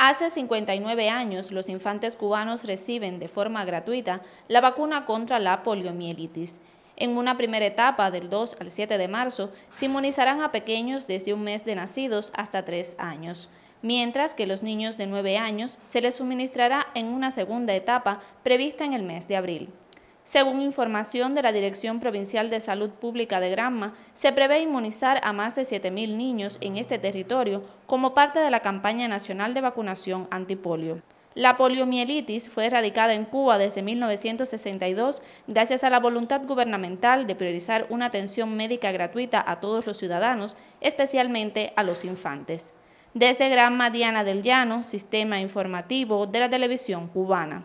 Hace 59 años, los infantes cubanos reciben de forma gratuita la vacuna contra la poliomielitis. En una primera etapa, del 2 al 7 de marzo, se inmunizarán a pequeños desde un mes de nacidos hasta tres años, mientras que los niños de 9 años se les suministrará en una segunda etapa prevista en el mes de abril. Según información de la Dirección Provincial de Salud Pública de Granma, se prevé inmunizar a más de 7.000 niños en este territorio como parte de la campaña nacional de vacunación antipolio. La poliomielitis fue erradicada en Cuba desde 1962 gracias a la voluntad gubernamental de priorizar una atención médica gratuita a todos los ciudadanos, especialmente a los infantes. Desde Granma, Diana del Llano, Sistema Informativo de la Televisión Cubana.